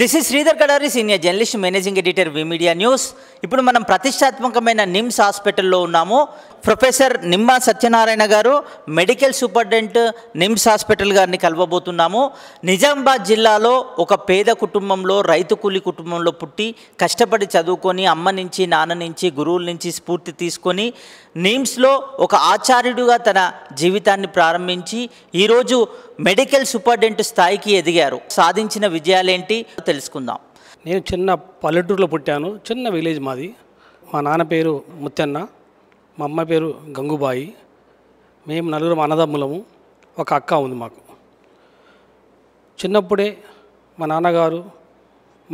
this is Sridhar Kadari senior journalist managing editor V media news ఇప్పుడు మనం ప్రతిష్టాత్మకమైన నిమ్స్ హాస్పిటల్లో ఉన్నాము ప్రొఫెసర్ నిమ్మ సత్యనారాయణ గారు మెడికల్ సూపరింటెండెంట్ నిమ్స్ హాస్పిటల్ గారిని కలవబోతున్నాము నిజామాబాద్ జిల్లాలో ఒక పేద కుటుంబంలో రైతు కూలి కుటుంబంలో పుట్టి కష్టపడి చదువుకొని అమ్మ నుంచి నాన్న నుంచి గురువుల నుంచి స్ఫూర్తి తీసుకొని నిమ్స్లో ఒక ఆచార్యుడిగా తన జీవితాన్ని ప్రారంభించి ఈరోజు మెడికల్ సూపర్డెంట్ స్థాయికి ఎదిగారు సాధించిన విజయాలేంటి తెలుసుకుందాం నేను చిన్న పల్లెటూరులో పుట్టాను చిన్న విలేజ్ మాది మా నాన్న పేరు ముత్తన్న మా అమ్మ పేరు గంగుబాయి మేము నలుగురు అన్నదమ్ములము ఒక అక్క ఉంది మాకు చిన్నప్పుడే మా నాన్నగారు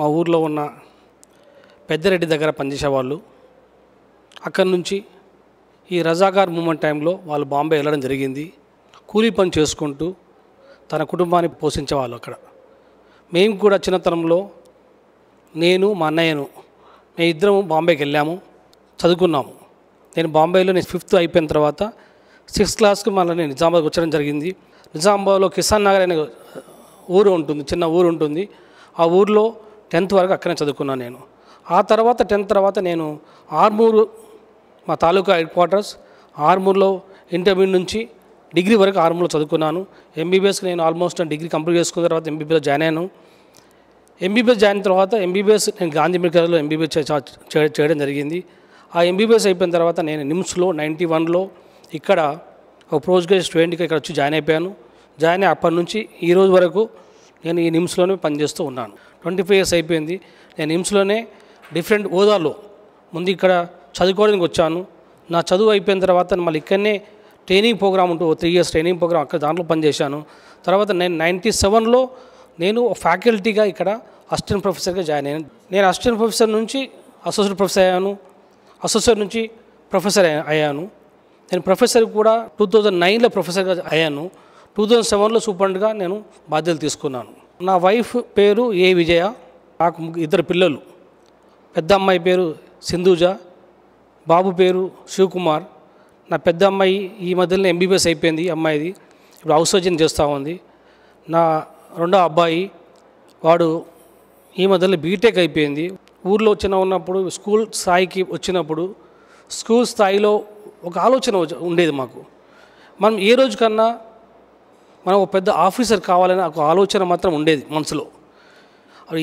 మా ఊర్లో ఉన్న పెద్దరెడ్డి దగ్గర పనిచేసేవాళ్ళు అక్కడి నుంచి ఈ రజాగార్ మూమెంట్ టైంలో వాళ్ళు బాంబే వెళ్ళడం జరిగింది కూలీ పని చేసుకుంటూ తన కుటుంబాన్ని పోషించేవాళ్ళు అక్కడ మేము కూడా చిన్నతనంలో నేను మా అన్నయ్యను మేము ఇద్దరం బాంబేకి వెళ్ళాము చదువుకున్నాము నేను బాంబేలో నేను ఫిఫ్త్ అయిపోయిన తర్వాత సిక్స్త్ క్లాస్కి మళ్ళీ నేను నిజామాబాద్కి వచ్చడం జరిగింది నిజామాబాద్లో కిసాన్ నగర్ అనే ఊరు ఉంటుంది చిన్న ఊరు ఉంటుంది ఆ ఊరిలో టెన్త్ వరకు అక్కడే చదువుకున్నాను నేను ఆ తర్వాత టెన్త్ తర్వాత నేను ఆర్మూరు మా తాలూకా హెడ్ క్వార్టర్స్ ఆర్మూర్లో ఇంటర్మీడియట్ నుంచి డిగ్రీ వరకు ఆర్మీలో చదువుకున్నాను ఎంబీబీఎస్కి నేను ఆల్మోస్ట్ డిగ్రీ కంప్లీట్ చేసుకున్న తర్వాత ఎంబీబీఎస్ జాయిన్ అయ్యాను ఎంబీబీఎస్ జాయిన్ తర్వాత ఎంబీబీఎస్ నేను గాంధీ మెడికల్లో ఎంబీబీఎస్ చేయడం జరిగింది ఆ ఎంబీబీఎస్ అయిపోయిన తర్వాత నేను నిమ్స్లో నైంటీ వన్లో ఇక్కడ ఒక పోస్ట్ గ్రాడ్యుయేట్ స్టూడెంట్గా ఇక్కడ వచ్చి జాయిన్ అయిపోయాను జాయిన్ అయ్యి అప్పటి నుంచి ఈ రోజు వరకు నేను ఈ నిమ్స్లోనే పనిచేస్తూ ఉన్నాను ట్వంటీ ఫైవ్ ఇయర్స్ అయిపోయింది నేను నిమ్స్లోనే డిఫరెంట్ హోదాలో ముందు ఇక్కడ చదువుకోవడానికి వచ్చాను నా చదువు అయిపోయిన తర్వాత మళ్ళీ ఇక్కడనే ట్రైనింగ్ ప్రోగ్రామ్ ఉంటూ త్రీ ఇయర్స్ ట్రైనింగ్ ప్రోగ్రామ్ అక్కడ దాంట్లో పనిచేశాను తర్వాత నేను నైంటీ సెవెన్లో నేను ఫ్యాకల్టీగా ఇక్కడ అసిస్టెంట్ ప్రొఫెసర్గా జాయిన్ అయ్యాను నేను అసిస్టెంట్ ప్రొఫెసర్ నుంచి అసోసియేట్ ప్రొఫెసర్ అయ్యాను అసోసియేట్ నుంచి ప్రొఫెసర్ అయ్యాను నేను ప్రొఫెసర్ కూడా టూ థౌజండ్ నైన్లో ప్రొఫెసర్గా అయ్యాను టూ థౌజండ్ సెవెన్లో సూపర్గా నేను బాధ్యతలు తీసుకున్నాను నా వైఫ్ పేరు ఏ విజయ నాకు ఇద్దరు పిల్లలు పెద్ద అమ్మాయి పేరు సింధుజ బాబు పేరు శివకుమార్ నా పెద్ద అమ్మాయి ఈ మధ్యలో ఎంబీబీఎస్ అయిపోయింది అమ్మాయిది ఇప్పుడు హౌస్ సర్జన్ చేస్తూ ఉంది నా రెండో అబ్బాయి వాడు ఈ మధ్యలో బీటెక్ అయిపోయింది ఊర్లో వచ్చిన ఉన్నప్పుడు స్కూల్ స్థాయికి వచ్చినప్పుడు స్కూల్ స్థాయిలో ఒక ఆలోచన ఉండేది మాకు మనం ఏ రోజు కన్నా మనం ఒక పెద్ద ఆఫీసర్ కావాలని ఒక ఆలోచన మాత్రం ఉండేది మనసులో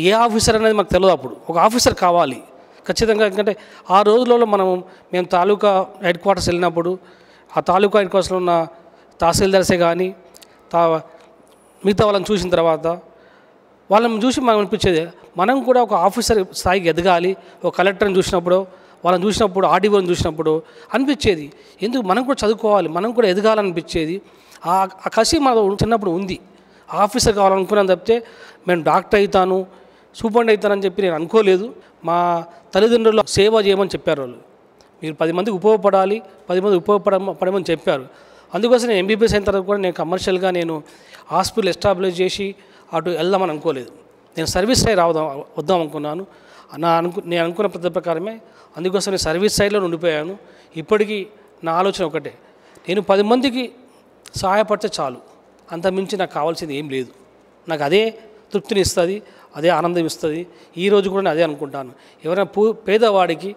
ఏ ఆఫీసర్ అనేది మాకు తెలియదు అప్పుడు ఒక ఆఫీసర్ కావాలి ఖచ్చితంగా ఎందుకంటే ఆ రోజులలో మనం మేము తాలూకా హెడ్ క్వార్టర్స్ వెళ్ళినప్పుడు ఆ తాలూకా హెడ్ క్వార్టర్స్లో ఉన్న తహసీల్దార్సే కానీ తా మిగతా వాళ్ళని చూసిన తర్వాత వాళ్ళని చూసి మనం అనిపించేది మనం కూడా ఒక ఆఫీసర్ స్థాయికి ఎదగాలి ఒక కలెక్టర్ని చూసినప్పుడు వాళ్ళని చూసినప్పుడు ఆర్డీఓని చూసినప్పుడు అనిపించేది ఎందుకు మనం కూడా చదువుకోవాలి మనం కూడా ఎదగాలనిపించేది ఆ కసి మన చిన్నప్పుడు ఉంది ఆఫీసర్ కావాలనుకున్నాను తప్పితే మేము డాక్టర్ అవుతాను సూపర్ అవుతానని చెప్పి నేను అనుకోలేదు మా తల్లిదండ్రుల సేవ చేయమని చెప్పారు వాళ్ళు మీరు పది మందికి ఉపయోగపడాలి పది మంది ఉపయోగపడ పడమని చెప్పారు అందుకోసం నేను ఎంబీబీఎస్ అయిన తర్వాత కూడా నేను కమర్షియల్గా నేను హాస్పిటల్ ఎస్టాబ్లిష్ చేసి అటు వెళ్దామని అనుకోలేదు నేను సర్వీస్ సైడ్ రావదాం వద్దాం అనుకున్నాను నా అనుకు నేను అనుకున్న పెద్ద ప్రకారమే అందుకోసం నేను సర్వీస్ సైడ్లో ఉండిపోయాను ఇప్పటికీ నా ఆలోచన ఒకటే నేను పది మందికి సహాయపడితే చాలు అంతమించి నాకు కావాల్సింది ఏం లేదు నాకు అదే తృప్తిని ఇస్తుంది అదే ఆనందం ఇస్తుంది ఈరోజు కూడా నేను అదే అనుకుంటాను ఎవరైనా పూ పేదవాడికి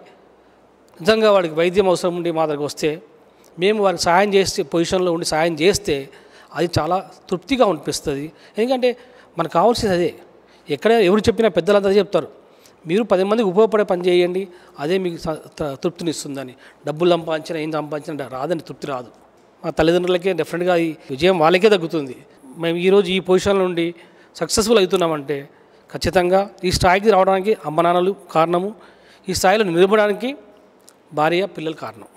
నిజంగా వాడికి వైద్యం అవసరం ఉండి మా దగ్గరకు వస్తే మేము వారికి సహాయం చేస్తే పొజిషన్లో ఉండి సహాయం చేస్తే అది చాలా తృప్తిగా అనిపిస్తుంది ఎందుకంటే మనకు కావాల్సింది అదే ఎక్కడ ఎవరు చెప్పినా పెద్దలంతా చెప్తారు మీరు పది మందికి ఉపయోగపడే పని చేయండి అదే మీకు తృప్తినిస్తుందని డబ్బులు సంపాదించిన ఏం సంపాదించిన రాదని తృప్తి రాదు మా తల్లిదండ్రులకే డెఫినెట్గా ఈ విజయం వాళ్ళకే తగ్గుతుంది మేము ఈరోజు ఈ పొజిషన్లో నుండి సక్సెస్ఫుల్ అవుతున్నామంటే ఖచ్చితంగా ఈ స్థాయికి రావడానికి అమ్మనాన్నలు కారణము ఈ స్థాయిలో నిలబడడానికి భార్య పిల్లలు కారణం